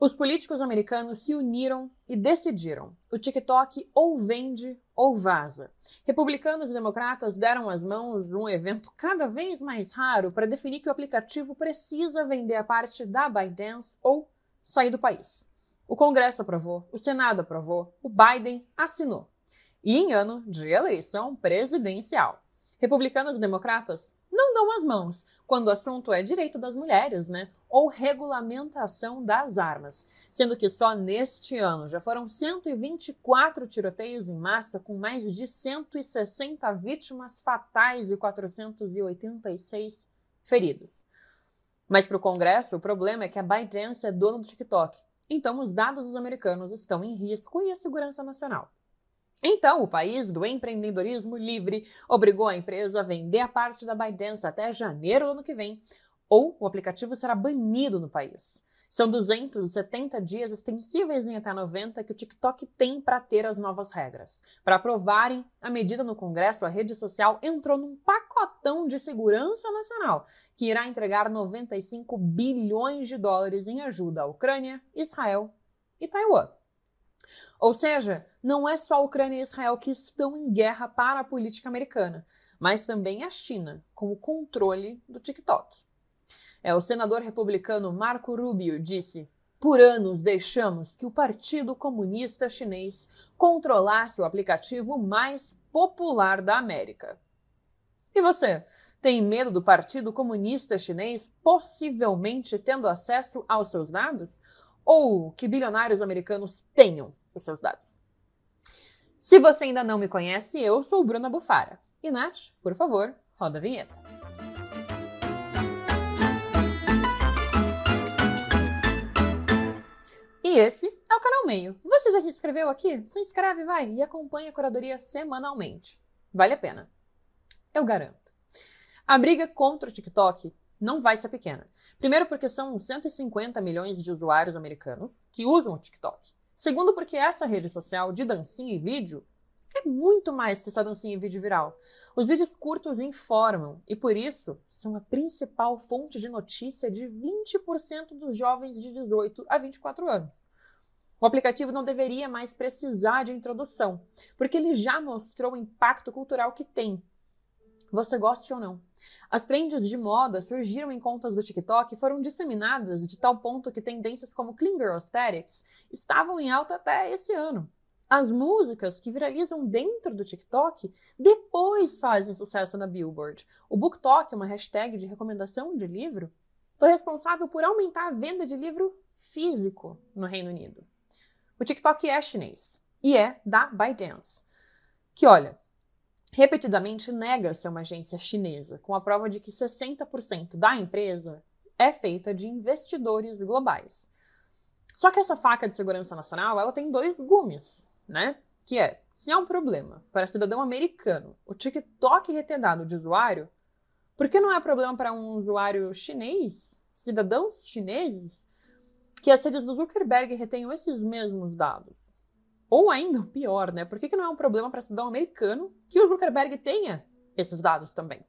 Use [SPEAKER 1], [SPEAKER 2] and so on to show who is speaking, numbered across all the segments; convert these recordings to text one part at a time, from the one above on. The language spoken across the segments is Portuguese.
[SPEAKER 1] Os políticos americanos se uniram e decidiram: o TikTok ou vende ou vaza. Republicanos e democratas deram as mãos um evento cada vez mais raro para definir que o aplicativo precisa vender a parte da ByteDance ou sair do país. O Congresso aprovou, o Senado aprovou, o Biden assinou. E em ano de eleição presidencial. Republicanos e democratas não dão as mãos quando o assunto é direito das mulheres, né? Ou regulamentação das armas. Sendo que só neste ano já foram 124 tiroteios em massa, com mais de 160 vítimas fatais e 486 feridos. Mas para o Congresso, o problema é que a ByteDance é dona do TikTok. Então, os dados dos americanos estão em risco e a segurança nacional. Então, o país do empreendedorismo livre obrigou a empresa a vender a parte da ByteDance até janeiro do ano que vem, ou o aplicativo será banido no país. São 270 dias extensíveis em até 90 que o TikTok tem para ter as novas regras. Para aprovarem a medida no Congresso, a rede social entrou num pacotão de segurança nacional, que irá entregar 95 bilhões de dólares em ajuda à Ucrânia, Israel e Taiwan. Ou seja, não é só a Ucrânia e Israel que estão em guerra para a política americana, mas também a China, com o controle do TikTok. É, o senador republicano Marco Rubio disse: Por anos deixamos que o Partido Comunista Chinês controlasse o aplicativo mais popular da América. E você? Tem medo do Partido Comunista Chinês possivelmente tendo acesso aos seus dados? Ou que bilionários americanos tenham os seus dados. Se você ainda não me conhece, eu sou Bruna Bufara. E Nath, por favor, roda a vinheta. E esse é o canal Meio. Você já se inscreveu aqui? Se inscreve, vai, e acompanha a curadoria semanalmente. Vale a pena. Eu garanto. A briga contra o TikTok não vai ser pequena. Primeiro, porque são 150 milhões de usuários americanos que usam o TikTok. Segundo, porque essa rede social de dancinha e vídeo é muito mais que só dancinha e vídeo viral. Os vídeos curtos informam e, por isso, são a principal fonte de notícia de 20% dos jovens de 18 a 24 anos. O aplicativo não deveria mais precisar de introdução, porque ele já mostrou o impacto cultural que tem. Você goste ou não. As trends de moda surgiram em contas do TikTok e foram disseminadas de tal ponto que tendências como Clean Girl Aesthetics estavam em alta até esse ano. As músicas que viralizam dentro do TikTok depois fazem sucesso na Billboard. O BookTok, uma hashtag de recomendação de livro, foi responsável por aumentar a venda de livro físico no Reino Unido. O TikTok é chinês e é da ByteDance, que olha, repetidamente nega ser uma agência chinesa, com a prova de que 60% da empresa é feita de investidores globais. Só que essa faca de segurança nacional, ela tem dois gumes, né? Que é, se é um problema para cidadão americano o TikTok reter dado de usuário, por que não é problema para um usuário chinês, cidadãos chineses, que as redes do Zuckerberg retenham esses mesmos dados? Ou ainda pior, né? Por que, que não é um problema para cidadão americano que o Zuckerberg tenha esses dados também?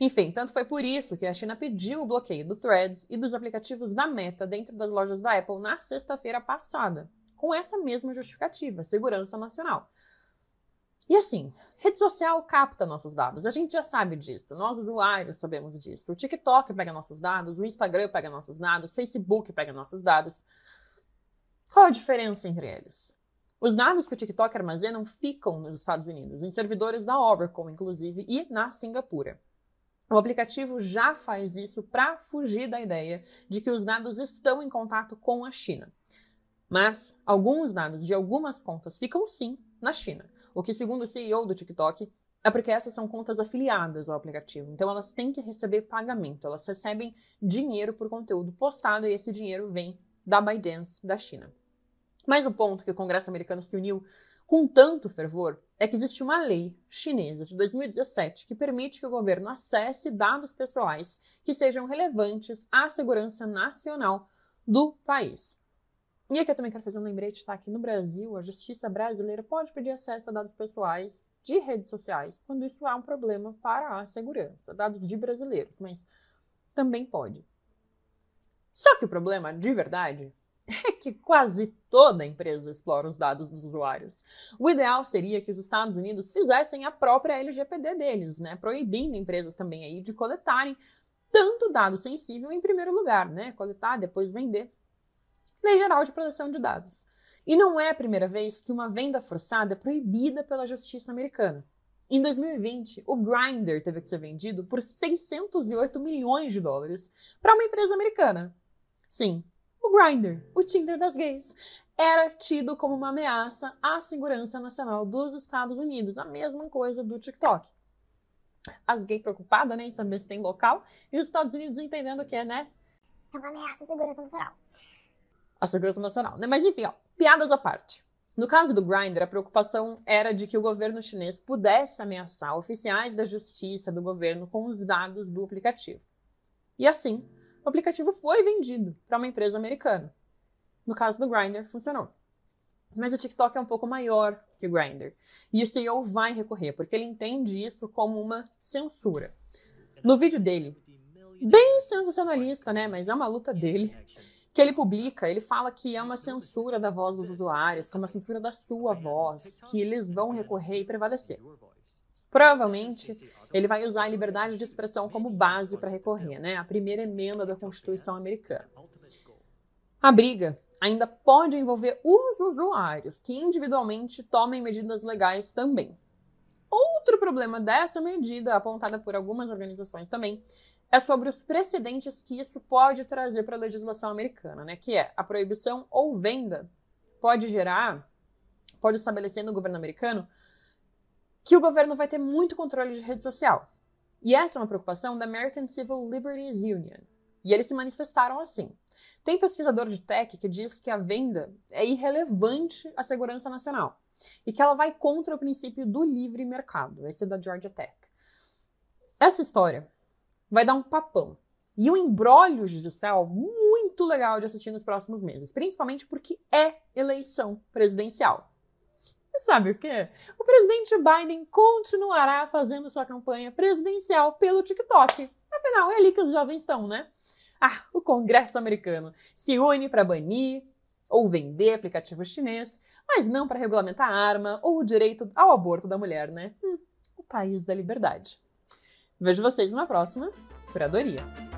[SPEAKER 1] Enfim, tanto foi por isso que a China pediu o bloqueio do Threads e dos aplicativos da Meta dentro das lojas da Apple na sexta-feira passada, com essa mesma justificativa, segurança nacional. E assim, rede social capta nossos dados, a gente já sabe disso, nós usuários sabemos disso. O TikTok pega nossos dados, o Instagram pega nossos dados, o Facebook pega nossos dados. Qual a diferença entre eles? Os dados que o TikTok armazena ficam nos Estados Unidos, em servidores da Oracle, inclusive, e na Singapura. O aplicativo já faz isso para fugir da ideia de que os dados estão em contato com a China. Mas alguns dados de algumas contas ficam sim na China, o que, segundo o CEO do TikTok, é porque essas são contas afiliadas ao aplicativo, então elas têm que receber pagamento, elas recebem dinheiro por conteúdo postado e esse dinheiro vem da ByteDance da China. Mas o ponto que o Congresso americano se uniu com tanto fervor é que existe uma lei chinesa de 2017 que permite que o governo acesse dados pessoais que sejam relevantes à segurança nacional do país. E aqui eu também quero fazer um lembrete, tá? aqui no Brasil, a justiça brasileira pode pedir acesso a dados pessoais de redes sociais, quando isso é um problema para a segurança, dados de brasileiros, mas também pode. Só que o problema, de verdade, é que quase toda empresa explora os dados dos usuários. O ideal seria que os Estados Unidos fizessem a própria LGPD deles, né, proibindo empresas também aí de coletarem tanto dado sensível em primeiro lugar, né, coletar, depois vender. Lei Geral de Proteção de Dados. E não é a primeira vez que uma venda forçada é proibida pela justiça americana. Em 2020, o Grindr teve que ser vendido por 608 milhões de dólares para uma empresa americana. Sim, o Grindr, o Tinder das gays, era tido como uma ameaça à segurança nacional dos Estados Unidos, a mesma coisa do TikTok. As gays preocupadas, né, em saber se tem local, e os Estados Unidos entendendo o que é, né? É uma ameaça à segurança nacional. A segurança nacional, né? Mas enfim, ó, piadas à parte. No caso do Grindr, a preocupação era de que o governo chinês pudesse ameaçar oficiais da justiça do governo com os dados do aplicativo. E assim, o aplicativo foi vendido para uma empresa americana. No caso do Grindr, funcionou. Mas o TikTok é um pouco maior que o Grindr. E o CEO vai recorrer, porque ele entende isso como uma censura. No vídeo dele, bem sensacionalista, né? Mas é uma luta dele. Que ele publica, ele fala que é uma censura da voz dos usuários, que é uma censura da sua voz, que eles vão recorrer e prevalecer. Provavelmente, ele vai usar a liberdade de expressão como base para recorrer, né? A primeira emenda da Constituição americana. A briga ainda pode envolver os usuários, que individualmente tomem medidas legais também. Outro problema dessa medida, apontada por algumas organizações também, é sobre os precedentes que isso pode trazer para a legislação americana, né? Que é a proibição ou venda pode gerar, pode estabelecer no governo americano que o governo vai ter muito controle de rede social. E essa é uma preocupação da American Civil Liberties Union. E eles se manifestaram assim. Tem pesquisador de tech que diz que a venda é irrelevante à segurança nacional e que ela vai contra o princípio do livre mercado. Esse é da Georgia Tech. Essa história vai dar um papão e um embrólio judicial muito legal de assistir nos próximos meses, principalmente porque é eleição presidencial. E sabe o que? O presidente Biden continuará fazendo sua campanha presidencial pelo TikTok. Afinal, é ali que os jovens estão, né? Ah, o Congresso americano se une para banir ou vender aplicativo chinês, mas não para regulamentar a arma ou o direito ao aborto da mulher, né? Hum, o país da liberdade. Vejo vocês na próxima. Curadoria.